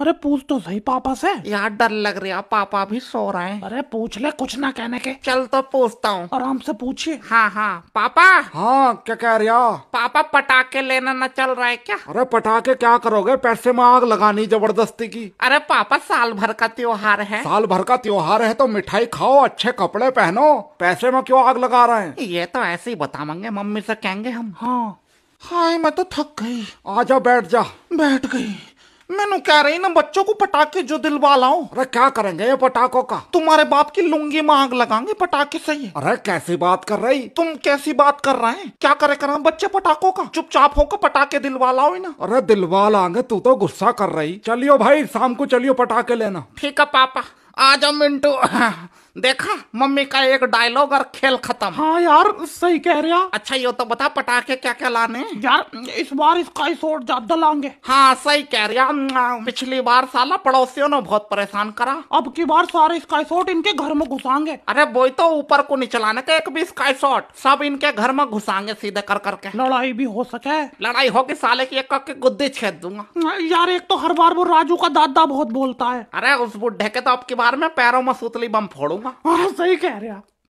अरे पूछ तो सही पापा से यार डर लग रहा पापा भी सो रहे हैं अरे पूछ ले कुछ ना कहने के चल तो पूछता हूँ आराम से पूछिए हाँ हाँ पापा हाँ क्या कह रहा पापा पटाखे लेना ना चल रहा है क्या अरे पटाखे क्या करोगे पैसे में आग लगानी जबरदस्ती की अरे पापा साल भर का त्योहार है साल भर का त्योहार है तो मिठाई खाओ अच्छे कपड़े पहनो पैसे में क्यों आग लगा रहे हैं ये तो ऐसे ही बता मांगे मम्मी से कहेंगे हम हाँ हाय मैं तो थक गई आजा बैठ जा बैठ गई मैं कह रही ना बच्चों को पटाखे जो दिलवा लाओ अरे क्या करेंगे ये पटाखों का तुम्हारे बाप की लुंगी में आग लगाएंगे पटाखे सही अरे कैसी बात कर रही तुम कैसी बात कर रहे हैं क्या करे कर बच्चे पटाखों का चुपचाप होकर पटाखे दिलवा लाओ ना अरे दिलवा लाएंगे तू तो गुस्सा कर रही चलियो भाई शाम को चलियो पटाखे लेना ठीक है पापा आ जाओ मिंटू देखा मम्मी का एक डायलॉग और खेल खत्म हाँ यार सही कह रहा अच्छा ये तो बता पटाखे क्या क्या लाने यार इस बार इसका शोर ज्यादा लाएंगे हाँ सही कह रहा पिछली बार साला पड़ोसियों ने बहुत परेशान करा अब की बार सारे स्काई शॉट इनके घर में घुसाएंगे अरे वो तो ऊपर को नहीं चलाने का एक भी स्काई शॉट सब इनके घर में घुसाएंगे सीधे कर करके लड़ाई भी हो सके लड़ाई होगी साले की एक गुद्दी छेद दूंगा यार एक तो हर बार वो राजू का दादा बहुत बोलता है अरे उस बुढ़े के तो अब की बार में पैरों में सुतली बम फोड़ू होगा हाँ सही कह रहे आप